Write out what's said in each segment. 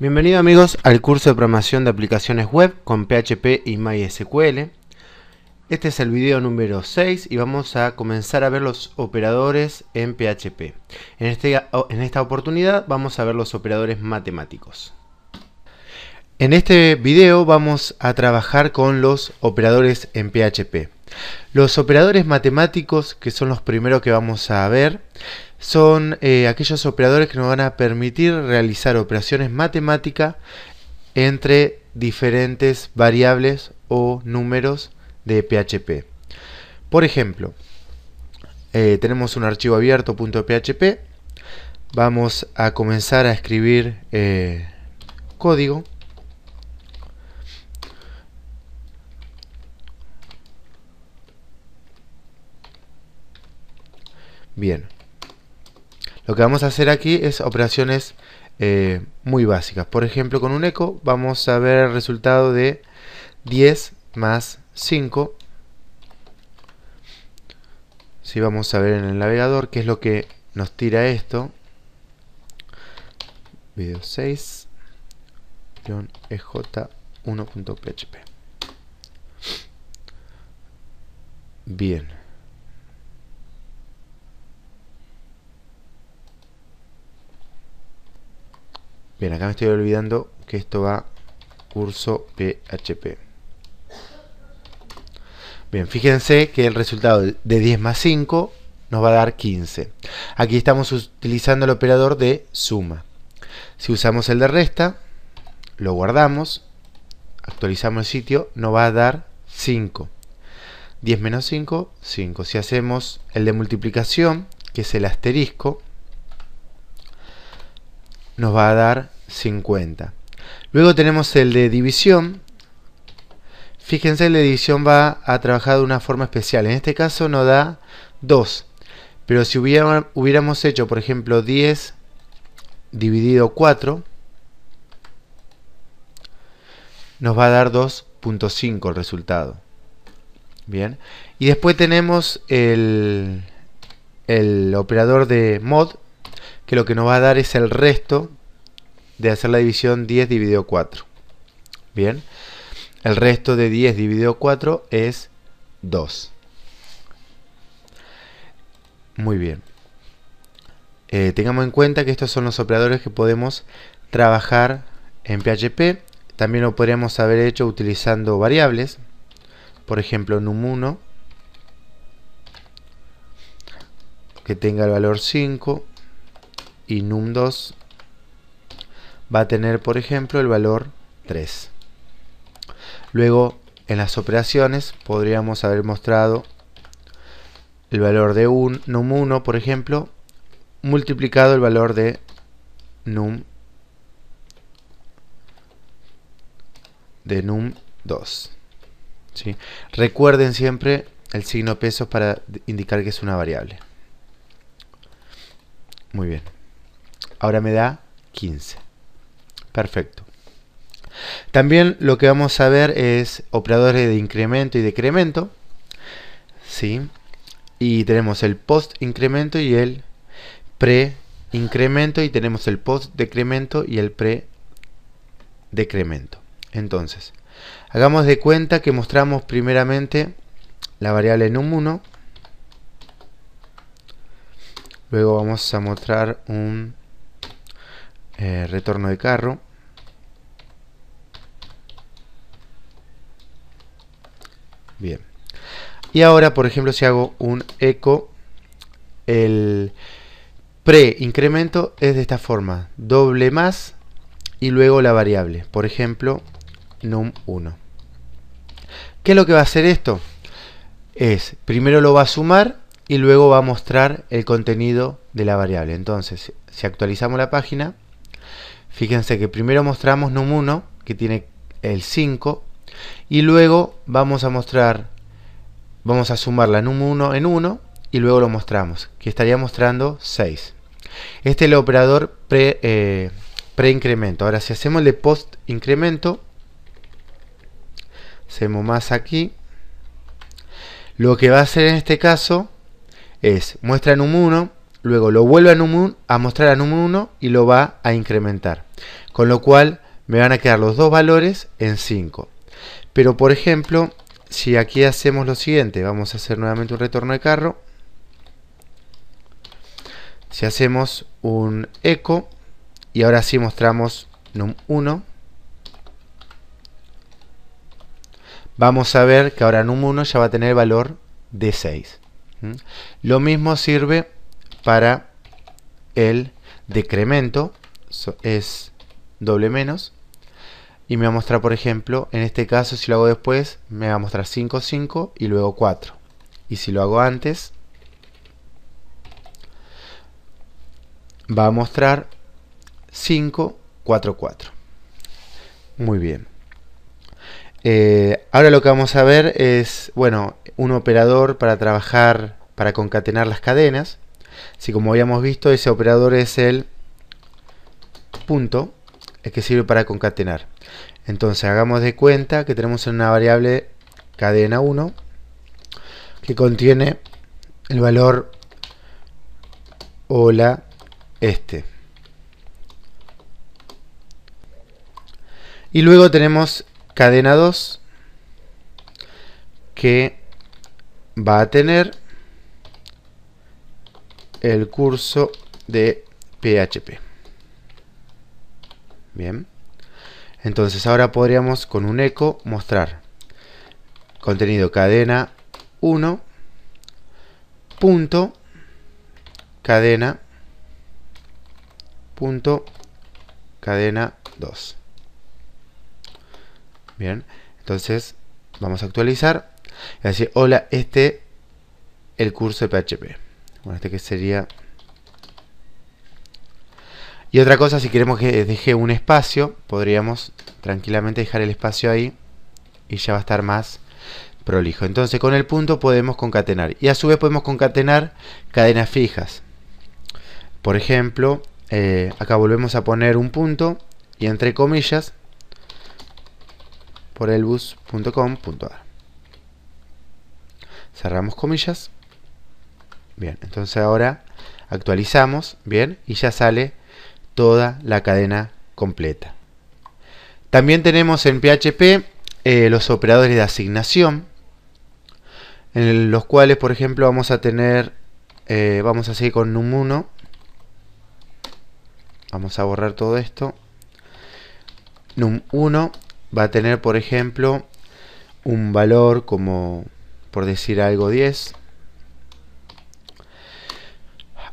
bienvenido amigos al curso de programación de aplicaciones web con PHP y MySQL. Este es el video número 6 y vamos a comenzar a ver los operadores en PHP. En, este, en esta oportunidad vamos a ver los operadores matemáticos. En este video vamos a trabajar con los operadores en PHP. Los operadores matemáticos, que son los primeros que vamos a ver, son eh, aquellos operadores que nos van a permitir realizar operaciones matemáticas entre diferentes variables o números de PHP. Por ejemplo, eh, tenemos un archivo abierto .php. Vamos a comenzar a escribir eh, código. Bien, lo que vamos a hacer aquí es operaciones eh, muy básicas. Por ejemplo, con un eco vamos a ver el resultado de 10 más 5. Si vamos a ver en el navegador qué es lo que nos tira esto. Video 6 ej1.php Bien. Bien, acá me estoy olvidando que esto va curso PHP. Bien, fíjense que el resultado de 10 más 5 nos va a dar 15. Aquí estamos utilizando el operador de suma. Si usamos el de resta, lo guardamos, actualizamos el sitio, nos va a dar 5. 10 menos 5, 5. Si hacemos el de multiplicación, que es el asterisco, nos va a dar 50. Luego tenemos el de división. Fíjense, la división va a trabajar de una forma especial. En este caso nos da 2. Pero si hubiéramos hecho, por ejemplo, 10 dividido 4, nos va a dar 2.5 el resultado. Bien. Y después tenemos el, el operador de mod, que lo que nos va a dar es el resto de hacer la división 10 dividido 4. Bien, el resto de 10 dividido 4 es 2. Muy bien. Eh, tengamos en cuenta que estos son los operadores que podemos trabajar en PHP. También lo podríamos haber hecho utilizando variables. Por ejemplo, num1 que tenga el valor 5 y num2 va a tener, por ejemplo, el valor 3. Luego, en las operaciones, podríamos haber mostrado el valor de un, num1, por ejemplo, multiplicado el valor de num de num2. Recuerden siempre el signo pesos para indicar que es una variable. Muy bien. Ahora me da 15. Perfecto. También lo que vamos a ver es operadores de incremento y decremento. ¿sí? Y tenemos el post incremento y el pre incremento y tenemos el post decremento y el pre decremento. Entonces, hagamos de cuenta que mostramos primeramente la variable en un 1 Luego vamos a mostrar un eh, retorno de carro bien y ahora por ejemplo si hago un eco el pre incremento es de esta forma doble más y luego la variable por ejemplo num1 ¿qué es lo que va a hacer esto? es primero lo va a sumar y luego va a mostrar el contenido de la variable entonces si actualizamos la página Fíjense que primero mostramos NUM1, que tiene el 5, y luego vamos a mostrar, vamos a sumar la NUM1 en 1, y luego lo mostramos, que estaría mostrando 6. Este es el operador pre, eh, preincremento. Ahora, si hacemos el de post incremento, hacemos más aquí. Lo que va a hacer en este caso es muestra num 1 Luego lo vuelve a, a mostrar a num1 y lo va a incrementar. Con lo cual me van a quedar los dos valores en 5. Pero por ejemplo, si aquí hacemos lo siguiente, vamos a hacer nuevamente un retorno de carro. Si hacemos un eco y ahora sí mostramos num1, vamos a ver que ahora num1 ya va a tener el valor de 6. Lo mismo sirve para el decremento es doble menos y me va a mostrar por ejemplo en este caso si lo hago después me va a mostrar 5, 5 y luego 4 y si lo hago antes va a mostrar 5, 4, 4 muy bien eh, ahora lo que vamos a ver es bueno un operador para trabajar para concatenar las cadenas si como habíamos visto, ese operador es el punto, el que sirve para concatenar. Entonces hagamos de cuenta que tenemos una variable cadena 1 que contiene el valor hola este. Y luego tenemos cadena 2 que va a tener el curso de PHP. Bien. Entonces ahora podríamos con un eco mostrar contenido cadena 1 punto cadena punto cadena 2. Bien, entonces vamos a actualizar y decir hola, este el curso de PHP este que sería... Y otra cosa, si queremos que deje un espacio, podríamos tranquilamente dejar el espacio ahí y ya va a estar más prolijo. Entonces con el punto podemos concatenar. Y a su vez podemos concatenar cadenas fijas. Por ejemplo, eh, acá volvemos a poner un punto y entre comillas por elbus.com.ar. Cerramos comillas. Bien, entonces ahora actualizamos, bien, y ya sale toda la cadena completa. También tenemos en PHP eh, los operadores de asignación, en los cuales, por ejemplo, vamos a tener, eh, vamos a seguir con num1, vamos a borrar todo esto, num1 va a tener, por ejemplo, un valor como, por decir algo, 10,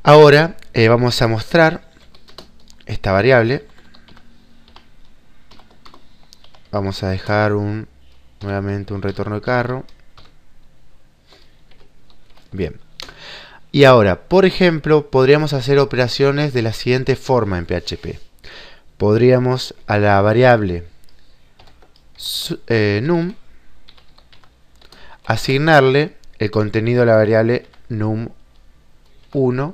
Ahora eh, vamos a mostrar esta variable. Vamos a dejar un nuevamente un retorno de carro. Bien. Y ahora, por ejemplo, podríamos hacer operaciones de la siguiente forma en PHP. Podríamos a la variable eh, num asignarle el contenido de la variable num1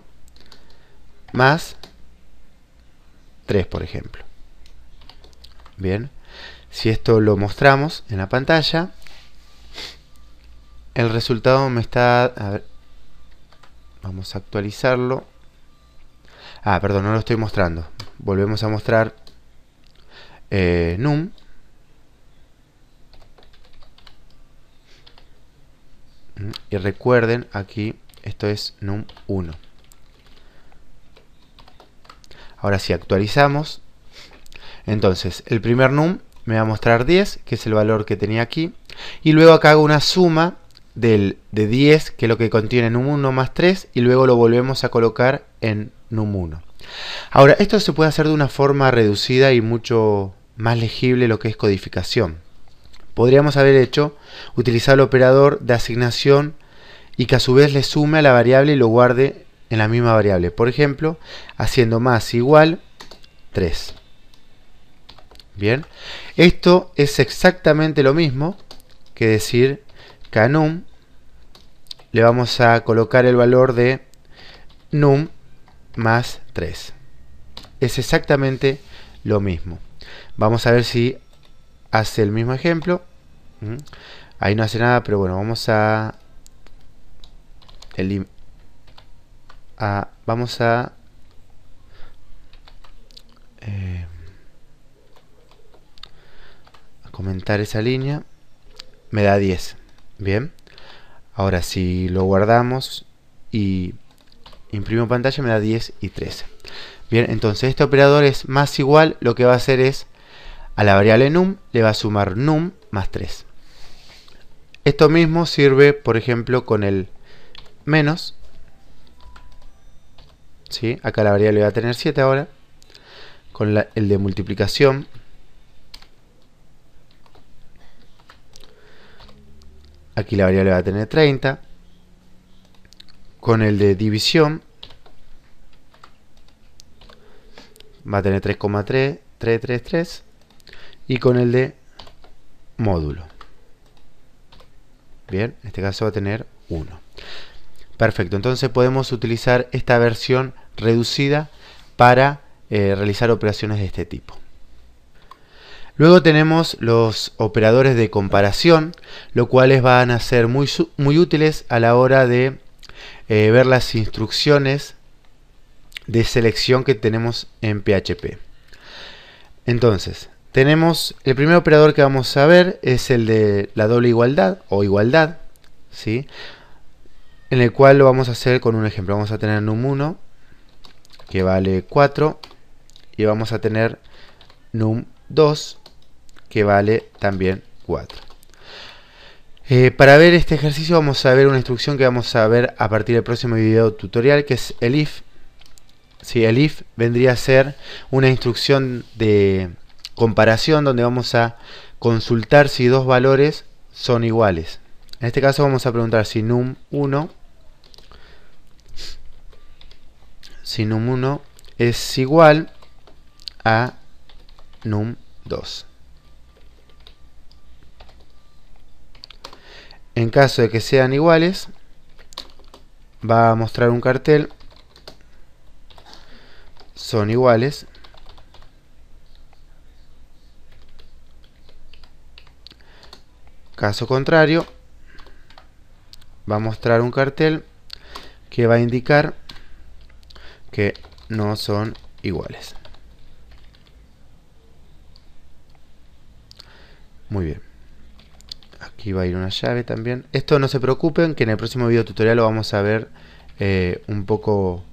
más 3, por ejemplo. Bien, si esto lo mostramos en la pantalla, el resultado me está... A ver, vamos a actualizarlo. Ah, perdón, no lo estoy mostrando. Volvemos a mostrar eh, num. Y recuerden, aquí esto es num1. Ahora si actualizamos, entonces el primer num me va a mostrar 10, que es el valor que tenía aquí, y luego acá hago una suma del, de 10, que es lo que contiene num1 más 3, y luego lo volvemos a colocar en num1. Ahora, esto se puede hacer de una forma reducida y mucho más legible lo que es codificación. Podríamos haber hecho, utilizar el operador de asignación y que a su vez le sume a la variable y lo guarde en la misma variable. Por ejemplo, haciendo más igual 3. Bien, esto es exactamente lo mismo que decir num Le vamos a colocar el valor de num más 3. Es exactamente lo mismo. Vamos a ver si hace el mismo ejemplo. Ahí no hace nada, pero bueno, vamos a Vamos a... Eh, a comentar esa línea. Me da 10. Bien. Ahora si lo guardamos y imprimo pantalla me da 10 y 13. Bien, entonces este operador es más igual, lo que va a hacer es a la variable num le va a sumar num más 3. Esto mismo sirve, por ejemplo, con el menos ¿sí? Acá la variable va a tener 7 ahora. Con el de multiplicación. Aquí la variable va a tener 30. Con el de división. Va a tener 3,3,3, Y con el de módulo. Bien, en este caso va a tener 1. Perfecto, entonces podemos utilizar esta versión reducida para eh, realizar operaciones de este tipo. Luego tenemos los operadores de comparación, los cuales van a ser muy, muy útiles a la hora de eh, ver las instrucciones de selección que tenemos en PHP. Entonces, tenemos el primer operador que vamos a ver es el de la doble igualdad o igualdad, ¿sí? en el cual lo vamos a hacer con un ejemplo. Vamos a tener num1 que vale 4 y vamos a tener num2 que vale también 4. Eh, para ver este ejercicio vamos a ver una instrucción que vamos a ver a partir del próximo video tutorial que es el if. si el if vendría a ser una instrucción de comparación donde vamos a consultar si dos valores son iguales. En este caso vamos a preguntar si num1 si num1 es igual a num2. En caso de que sean iguales, va a mostrar un cartel. Son iguales. Caso contrario, va a mostrar un cartel que va a indicar que no son iguales. Muy bien. Aquí va a ir una llave también. Esto no se preocupen, que en el próximo video tutorial lo vamos a ver eh, un poco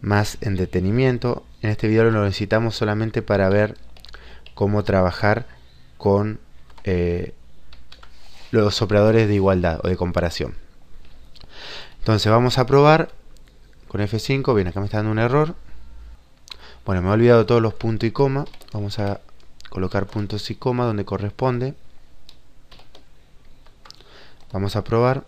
más en detenimiento. En este video lo necesitamos solamente para ver cómo trabajar con eh, los operadores de igualdad o de comparación. Entonces vamos a probar con F5. Bien, acá me está dando un error. Bueno, me he olvidado todos los puntos y coma. Vamos a colocar puntos y coma donde corresponde. Vamos a probar.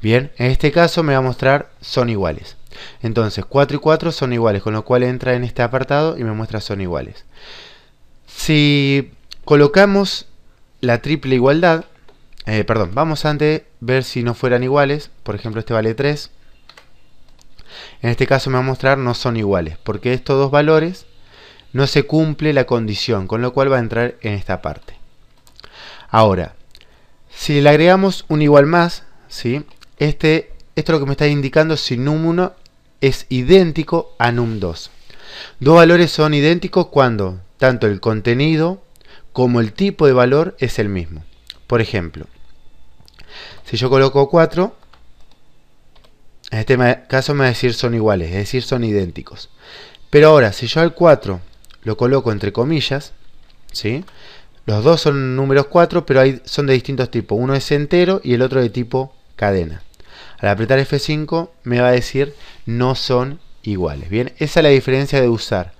Bien, en este caso me va a mostrar son iguales. Entonces, 4 y 4 son iguales, con lo cual entra en este apartado y me muestra son iguales. Si colocamos la triple igualdad, eh, perdón, vamos antes a ver si no fueran iguales. Por ejemplo, este vale 3 en este caso me va a mostrar no son iguales, porque estos dos valores no se cumple la condición, con lo cual va a entrar en esta parte. Ahora, si le agregamos un igual más, ¿sí? este, esto es lo que me está indicando si num1 es idéntico a num2. Dos valores son idénticos cuando tanto el contenido como el tipo de valor es el mismo. Por ejemplo, si yo coloco 4, en este caso me va a decir son iguales, es decir, son idénticos. Pero ahora, si yo al 4 lo coloco entre comillas, ¿sí? Los dos son números 4, pero son de distintos tipos. Uno es entero y el otro de tipo cadena. Al apretar F5 me va a decir no son iguales. Bien, esa es la diferencia de usar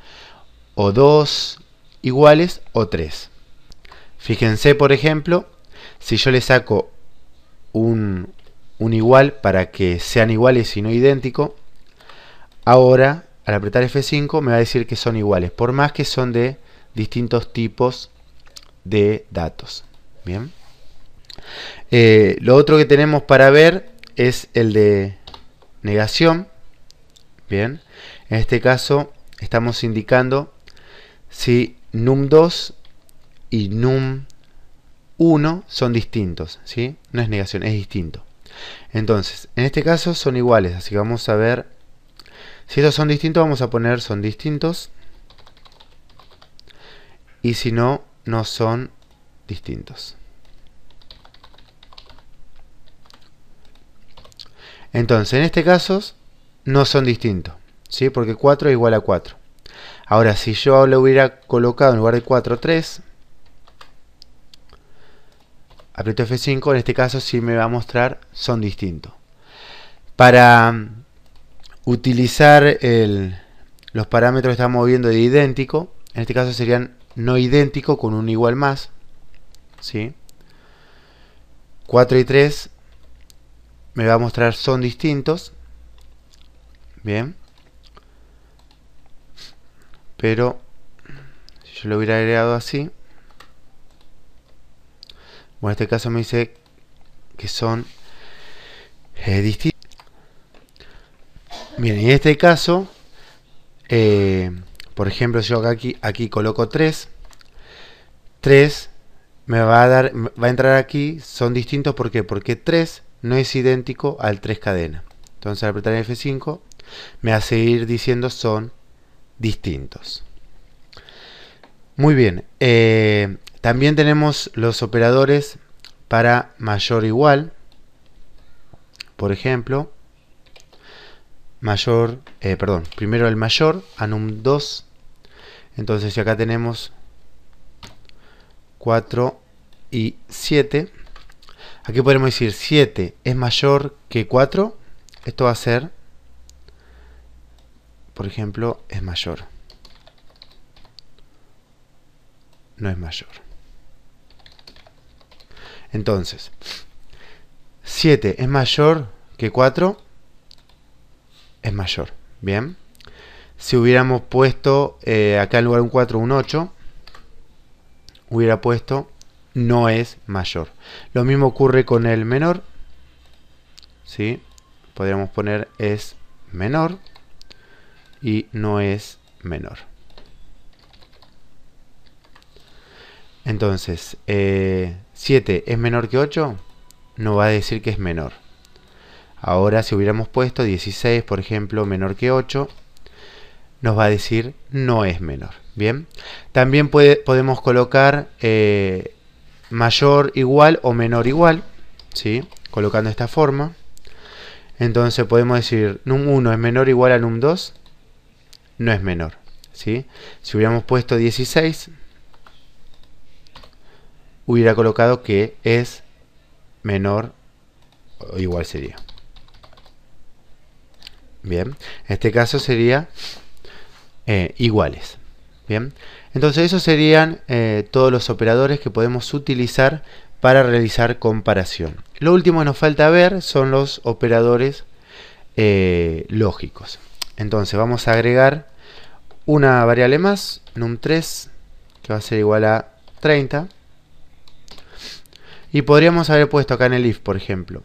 o dos iguales o tres. Fíjense, por ejemplo, si yo le saco un un igual para que sean iguales y no idéntico, ahora al apretar F5 me va a decir que son iguales, por más que son de distintos tipos de datos. Bien. Eh, lo otro que tenemos para ver es el de negación. Bien. En este caso estamos indicando si num2 y num1 son distintos. ¿sí? No es negación, es distinto. Entonces, en este caso son iguales, así que vamos a ver... Si estos son distintos, vamos a poner son distintos. Y si no, no son distintos. Entonces, en este caso, no son distintos. ¿sí? Porque 4 es igual a 4. Ahora, si yo lo hubiera colocado en lugar de 4, 3, aprieto F5, en este caso sí me va a mostrar son distintos. Para mm, utilizar los parámetros que estamos viendo de idéntico, en este caso serían no idéntico con un igual más, ¿sí? 4 y 3 me va a mostrar son distintos, bien, pero si yo lo hubiera agregado así, bueno, en este caso me dice que son eh, distintos. Bien, en este caso, eh, por ejemplo, yo aquí, aquí coloco 3. 3 me va a dar, va a entrar aquí, son distintos ¿por qué? porque 3 no es idéntico al 3 cadena. Entonces al apretar F5 me va a seguir diciendo son distintos. Muy bien, eh, también tenemos los operadores para mayor o igual, por ejemplo, mayor, eh, perdón, primero el mayor, anum2, entonces si acá tenemos 4 y 7, aquí podemos decir 7 es mayor que 4, esto va a ser, por ejemplo, es mayor, no es mayor. Entonces, 7 es mayor que 4, es mayor. Bien. Si hubiéramos puesto eh, acá en lugar de un 4, un 8, hubiera puesto no es mayor. Lo mismo ocurre con el menor. ¿sí? Podríamos poner es menor y no es menor. Entonces, eh, 7 es menor que 8, nos va a decir que es menor. Ahora si hubiéramos puesto 16, por ejemplo, menor que 8, nos va a decir no es menor. Bien, también podemos colocar eh, mayor igual o menor igual, ¿sí? colocando esta forma. Entonces podemos decir num1 es menor o igual a num2, no es menor. Si hubiéramos puesto 16, hubiera colocado que es menor o igual sería. Bien, en este caso sería eh, iguales. Bien, entonces esos serían eh, todos los operadores que podemos utilizar para realizar comparación. Lo último que nos falta ver son los operadores eh, lógicos. Entonces vamos a agregar una variable más, num3, que va a ser igual a 30. Y podríamos haber puesto acá en el if, por ejemplo,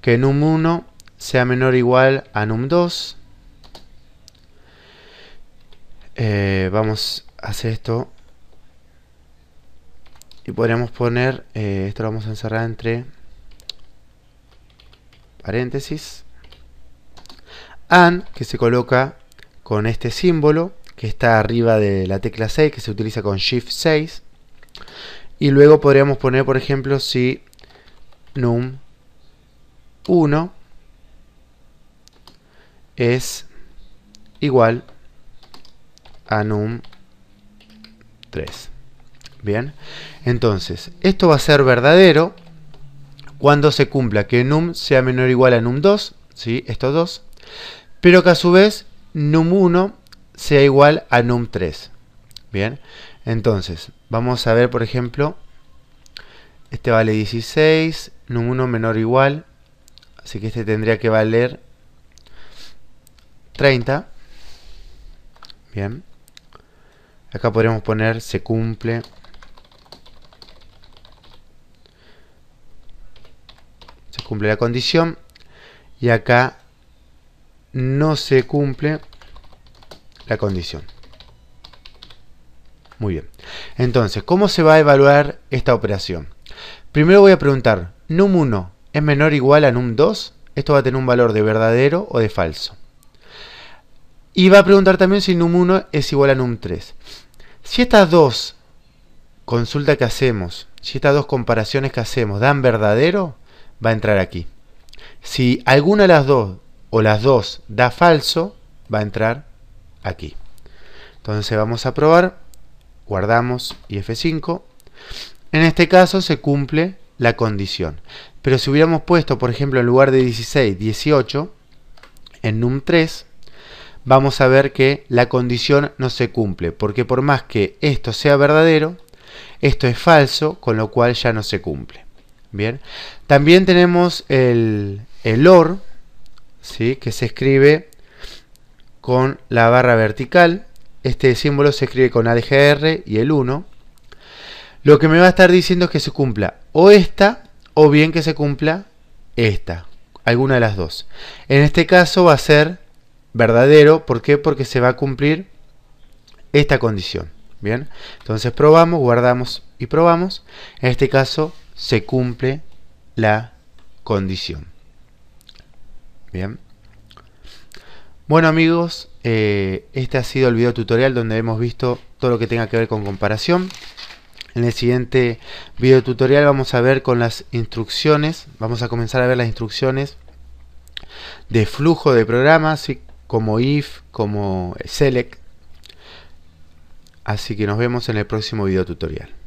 que num1 sea menor o igual a num2. Eh, vamos a hacer esto. Y podríamos poner, eh, esto lo vamos a encerrar entre paréntesis. AND, que se coloca con este símbolo, que está arriba de la tecla 6, que se utiliza con Shift 6. Y luego podríamos poner, por ejemplo, si num 1 es igual a num 3. Bien, entonces esto va a ser verdadero cuando se cumpla que num sea menor o igual a num 2, ¿sí? estos dos, pero que a su vez num 1 sea igual a num 3. Bien, entonces, vamos a ver, por ejemplo, este vale 16, num1 menor o igual, así que este tendría que valer 30. Bien. Acá podríamos poner se cumple. Se cumple la condición. Y acá no se cumple la condición. Muy bien. Entonces, ¿cómo se va a evaluar esta operación? Primero voy a preguntar, num1 es menor o igual a num2, esto va a tener un valor de verdadero o de falso. Y va a preguntar también si num1 es igual a num3. Si estas dos consultas que hacemos, si estas dos comparaciones que hacemos dan verdadero, va a entrar aquí. Si alguna de las dos o las dos da falso, va a entrar aquí. Entonces vamos a probar guardamos y F5. En este caso se cumple la condición. Pero si hubiéramos puesto, por ejemplo, en lugar de 16, 18, en num3, vamos a ver que la condición no se cumple, porque por más que esto sea verdadero, esto es falso, con lo cual ya no se cumple. Bien. También tenemos el, el OR, ¿sí? que se escribe con la barra vertical, este símbolo se escribe con adgr y el 1. Lo que me va a estar diciendo es que se cumpla o esta o bien que se cumpla esta. Alguna de las dos. En este caso va a ser verdadero. ¿Por qué? Porque se va a cumplir esta condición. Bien, entonces probamos, guardamos y probamos. En este caso se cumple la condición. Bien. Bueno amigos, eh, este ha sido el video tutorial donde hemos visto todo lo que tenga que ver con comparación. En el siguiente video tutorial vamos a ver con las instrucciones, vamos a comenzar a ver las instrucciones de flujo de programas, como if, como select. Así que nos vemos en el próximo video tutorial.